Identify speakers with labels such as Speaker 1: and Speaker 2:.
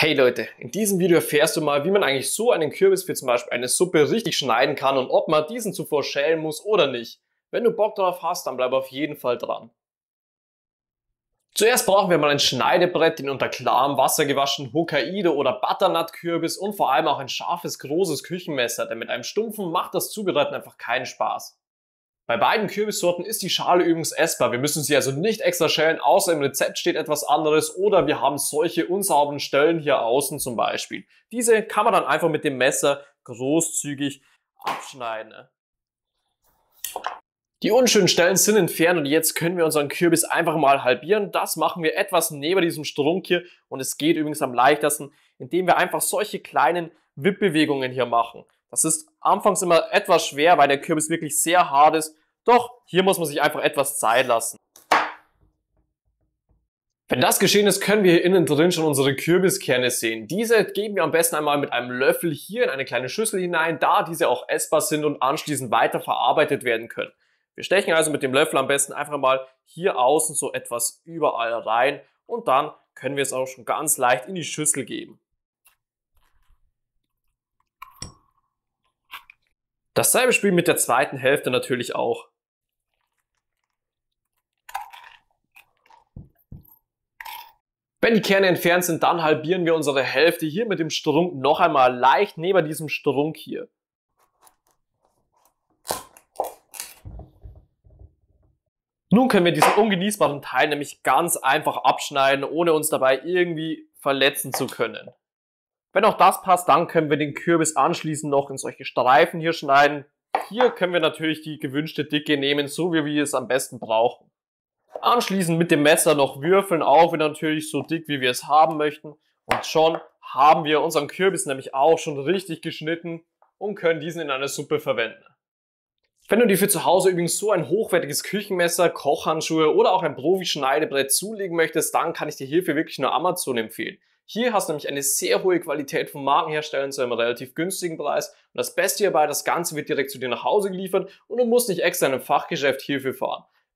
Speaker 1: Hey Leute, in diesem Video erfährst du mal, wie man eigentlich so einen Kürbis für zum Beispiel eine Suppe richtig schneiden kann und ob man diesen zuvor schälen muss oder nicht. Wenn du Bock darauf hast, dann bleib auf jeden Fall dran. Zuerst brauchen wir mal ein Schneidebrett, den unter klarem Wasser gewaschenen Hokkaido oder Butternut-Kürbis und vor allem auch ein scharfes, großes Küchenmesser, denn mit einem stumpfen macht das Zubereiten einfach keinen Spaß. Bei beiden Kürbissorten ist die Schale übrigens essbar. Wir müssen sie also nicht extra schälen, außer im Rezept steht etwas anderes oder wir haben solche unsauberen Stellen hier außen zum Beispiel. Diese kann man dann einfach mit dem Messer großzügig abschneiden. Die unschönen Stellen sind entfernt und jetzt können wir unseren Kürbis einfach mal halbieren. Das machen wir etwas neben diesem Strunk hier und es geht übrigens am leichtesten, indem wir einfach solche kleinen Wippbewegungen hier machen. Das ist anfangs immer etwas schwer, weil der Kürbis wirklich sehr hart ist doch hier muss man sich einfach etwas Zeit lassen. Wenn das geschehen ist, können wir hier innen drin schon unsere Kürbiskerne sehen. Diese geben wir am besten einmal mit einem Löffel hier in eine kleine Schüssel hinein, da diese auch essbar sind und anschließend weiterverarbeitet werden können. Wir stechen also mit dem Löffel am besten einfach mal hier außen so etwas überall rein und dann können wir es auch schon ganz leicht in die Schüssel geben. Dasselbe Spiel mit der zweiten Hälfte natürlich auch. Wenn die Kerne entfernt sind, dann halbieren wir unsere Hälfte hier mit dem Strunk noch einmal leicht neben diesem Strunk hier. Nun können wir diesen ungenießbaren Teil nämlich ganz einfach abschneiden, ohne uns dabei irgendwie verletzen zu können. Wenn auch das passt, dann können wir den Kürbis anschließend noch in solche Streifen hier schneiden. Hier können wir natürlich die gewünschte Dicke nehmen, so wie wir es am besten brauchen. Anschließend mit dem Messer noch würfeln, auch wieder natürlich so dick, wie wir es haben möchten. Und schon haben wir unseren Kürbis nämlich auch schon richtig geschnitten und können diesen in einer Suppe verwenden. Wenn du dir für zu Hause übrigens so ein hochwertiges Küchenmesser, Kochhandschuhe oder auch ein Profi-Schneidebrett zulegen möchtest, dann kann ich dir hierfür wirklich nur Amazon empfehlen. Hier hast du nämlich eine sehr hohe Qualität von Markenherstellern zu einem relativ günstigen Preis. Und das Beste hierbei, das Ganze wird direkt zu dir nach Hause geliefert und du musst nicht extra in einem Fachgeschäft hierfür fahren.